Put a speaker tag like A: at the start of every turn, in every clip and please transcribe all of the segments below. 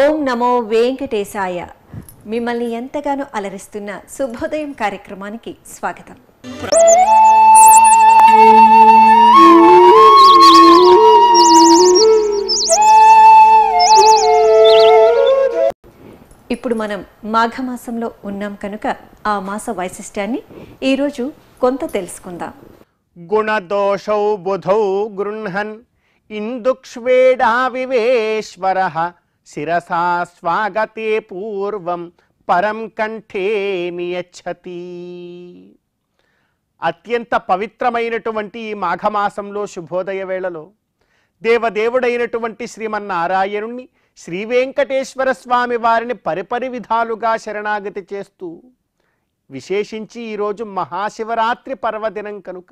A: ఓం నమో వెంకటేశాయ మిమ్మల్ని ఎంతగానో అలరిస్తున్న శుభోదయం కార్యక్రమానికి స్వాగతం ఇప్పుడు మనం మాఘమాసంలో ఉన్నాం కనుక ఆ మాస వైశిష్ట్యాన్ని ఈరోజు కొంత తెలుసుకుందాం
B: గుణదోషౌ బుధౌ గృహన్ ఇందుక్ష్వేడా వివేశ్వర శిరసా స్వాగతే పూర్వం పరం కంఠే మియచ్చతి అత్యంత పవిత్రమైనటువంటి ఈ మాఘమాసంలో శుభోదయ వేళలో దేవదేవుడైనటువంటి శ్రీమన్నారాయణుణ్ణి శ్రీ వెంకటేశ్వర స్వామి వారిని పరిపరి విధాలుగా శరణాగతి చేస్తూ విశేషించి ఈరోజు మహాశివరాత్రి పర్వదినం కనుక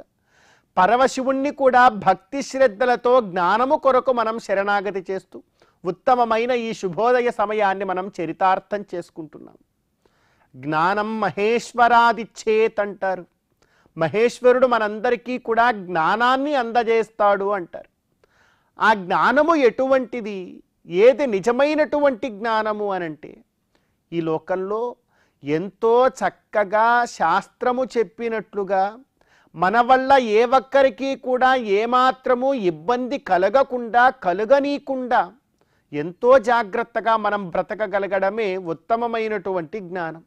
B: పరమశివుణ్ణి కూడా భక్తి శ్రద్ధలతో జ్ఞానము కొరకు మనం శరణాగతి చేస్తూ ఉత్తమమైన ఈ శుభోదయ సమయాన్ని మనం చరితార్థం చేసుకుంటున్నాం జ్ఞానం మహేశ్వరాదిచ్చేత్ అంటారు మహేశ్వరుడు మనందరికీ కూడా జ్ఞానాన్ని అందజేస్తాడు అంటారు ఆ జ్ఞానము ఎటువంటిది ఏది నిజమైనటువంటి జ్ఞానము అనంటే ఈ లోకంలో ఎంతో చక్కగా శాస్త్రము చెప్పినట్లుగా మన వల్ల ఏ ఒక్కరికి కూడా ఏమాత్రము ఇబ్బంది కలగకుండా కలుగనీయకుండా ఎంతో జాగ్రత్తగా మనం బ్రతకగలగడమే ఉత్తమమైనటువంటి జ్ఞానం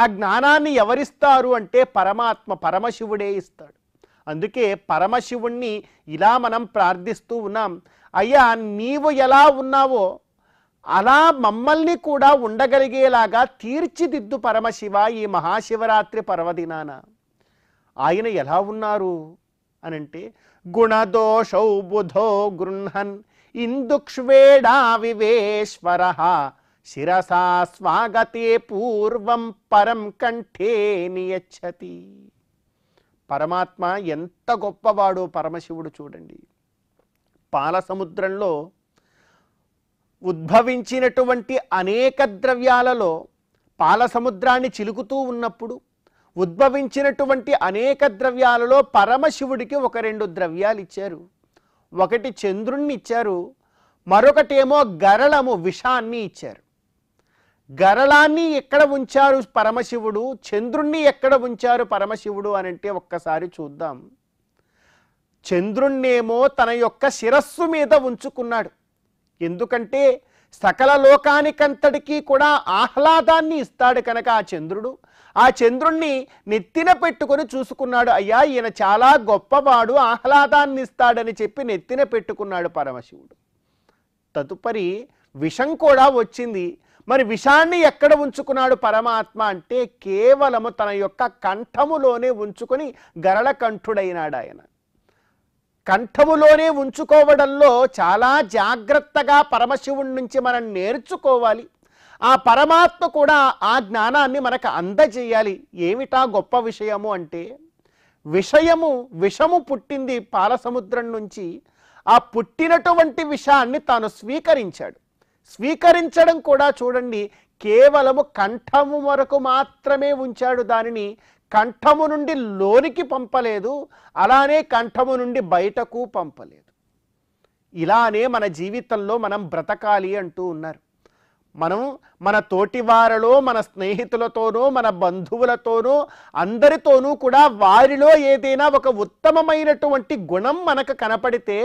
B: ఆ జ్ఞానాన్ని ఎవరిస్తారు అంటే పరమాత్మ పరమశివుడే ఇస్తాడు అందుకే పరమశివుణ్ణి ఇలా మనం ప్రార్థిస్తూ ఉన్నాం అయ్యా నీవు ఎలా ఉన్నావో అలా మమ్మల్ని కూడా ఉండగలిగేలాగా తీర్చిదిద్దు పరమశివ ఈ మహాశివరాత్రి పర్వదినాన ఆయన ఎలా ఉన్నారు అనంటే గుణదోషౌ బుధో గృహన్ ఇందుక్ష్వేడా వివేశ్వర శిరసా స్వాగతే పూర్వం పరం కంఠే నియచ్చతి పరమాత్మ ఎంత గొప్పవాడు పరమశివుడు చూడండి పాల సముద్రంలో ఉద్భవించినటువంటి అనేక ద్రవ్యాలలో పాల సముద్రాన్ని చిలుకుతూ ఉన్నప్పుడు ఉద్భవించినటువంటి అనేక ద్రవ్యాలలో పరమశివుడికి ఒక రెండు ద్రవ్యాలు ఇచ్చారు ఒకటి చంద్రుణ్ణి ఇచ్చారు మరొకటేమో గరళము విషాన్ని ఇచ్చారు గరళాన్ని ఎక్కడ ఉంచారు పరమశివుడు చంద్రుణ్ణి ఎక్కడ ఉంచారు పరమశివుడు అని అంటే ఒక్కసారి చూద్దాం చంద్రుణ్ణేమో తన యొక్క శిరస్సు మీద ఉంచుకున్నాడు ఎందుకంటే సకల లోకానికంతటికీ కూడా ఆహ్లాదాన్ని ఇస్తాడు కనుక ఆ చంద్రుడు ఆ చంద్రుణ్ణి నెత్తిన పెట్టుకొని చూసుకున్నాడు అయ్యా ఈయన చాలా గొప్పవాడు ఆహ్లాదాన్ని ఇస్తాడని చెప్పి నెత్తిన పెట్టుకున్నాడు పరమశివుడు తదుపరి విషం కూడా వచ్చింది మరి విషాన్ని ఎక్కడ ఉంచుకున్నాడు పరమాత్మ అంటే కేవలము తన యొక్క కంఠములోనే ఉంచుకొని గరళ కంఠుడైనాడు ఆయన కంఠములోనే ఉంచుకోవడంలో చాలా జాగ్రత్తగా పరమశివుడి నుంచి మనం నేర్చుకోవాలి ఆ పరమాత్మ కూడా ఆ జ్ఞానాన్ని మనకు అందజేయాలి ఏమిటా గొప్ప విషయము అంటే విషయము విషము పుట్టింది పాలసముద్రం నుంచి ఆ పుట్టినటువంటి విషాన్ని తాను స్వీకరించాడు స్వీకరించడం కూడా చూడండి కేవలము కంఠము వరకు మాత్రమే ఉంచాడు దానిని కంఠము నుండి లోనికి పంపలేదు అలానే కంఠము నుండి బయటకు పంపలేదు ఇలానే మన జీవితంలో మనం బ్రతకాలి అంటూ ఉన్నారు మనం మన వారిలో మన స్నేహితులతోనూ మన బంధువులతోనూ అందరితోనూ కూడా వారిలో ఏదైనా ఒక ఉత్తమమైనటువంటి గుణం మనకు కనపడితే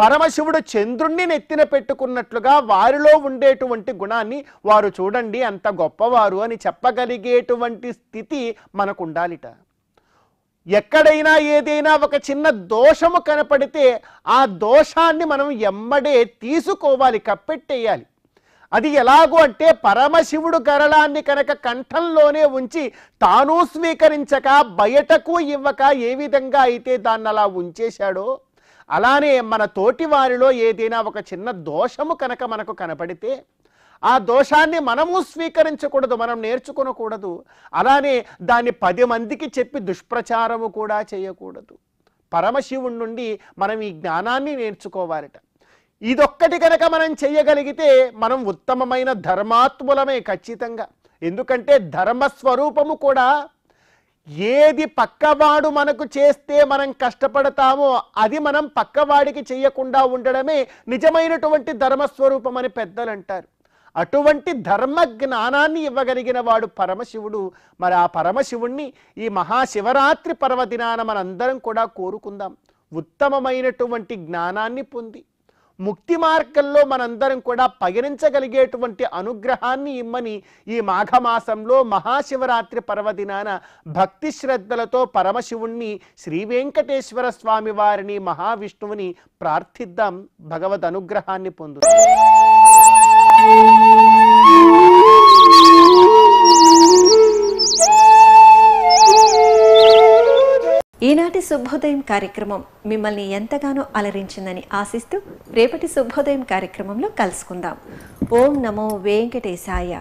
B: పరమశివుడు చంద్రుణ్ణి నెత్తిన పెట్టుకున్నట్లుగా వారిలో ఉండేటువంటి గుణాన్ని వారు చూడండి అంత గొప్పవారు అని చెప్పగలిగేటువంటి స్థితి మనకు ఉండాలిట ఎక్కడైనా ఏదైనా ఒక చిన్న దోషము కనపడితే ఆ దోషాన్ని మనం ఎమ్మడే తీసుకోవాలి కప్పెట్టేయాలి అది ఎలాగూ అంటే పరమశివుడు కరళాన్ని కనుక కంఠంలోనే ఉంచి తాను స్వీకరించక బయటకు ఇవ్వక ఏ విధంగా అయితే దాన్ని అలా ఉంచేశాడో అలానే మన తోటి వారిలో ఏదైనా ఒక చిన్న దోషము కనుక మనకు కనపడితే ఆ దోషాన్ని మనము స్వీకరించకూడదు మనం నేర్చుకునకూడదు అలానే దాన్ని పది మందికి చెప్పి దుష్ప్రచారము కూడా చేయకూడదు పరమశివుడి నుండి మనం ఈ జ్ఞానాన్ని నేర్చుకోవాలట ఇదొక్కటి కనుక మనం చేయగలిగితే మనం ఉత్తమమైన ధర్మాత్ములమే ఖచ్చితంగా ఎందుకంటే ధర్మస్వరూపము కూడా ఏది పక్కవాడు మనకు చేస్తే మనం కష్టపడతామో అది మనం పక్కవాడికి చేయకుండా ఉండడమే నిజమైనటువంటి ధర్మస్వరూపం అని పెద్దలు అంటారు అటువంటి ధర్మ జ్ఞానాన్ని ఇవ్వగలిగిన వాడు పరమశివుడు మరి ఆ పరమశివుణ్ణి ఈ మహాశివరాత్రి పర్వదినాన మనందరం కూడా కోరుకుందాం ఉత్తమమైనటువంటి జ్ఞానాన్ని పొంది ముక్తి మార్గంలో మనందరం కూడా పగిరించగలిగేటువంటి అనుగ్రహాన్ని ఇమ్మని ఈ మాఘమాసంలో మహాశివరాత్రి పర్వదినాన భక్తి శ్రద్ధలతో పరమశివుణ్ణి శ్రీ వెంకటేశ్వర స్వామి వారిని మహావిష్ణువుని ప్రార్థిద్దాం భగవద్ అనుగ్రహాన్ని పొందు
A: ఈనాటి శుభోదయం కార్యక్రమం మిమ్మల్ని ఎంతగానో అలరించిందని ఆశిస్తూ రేపటి శుభోదయం కార్యక్రమంలో కలుసుకుందాం ఓం నమో వెంకటేశాయ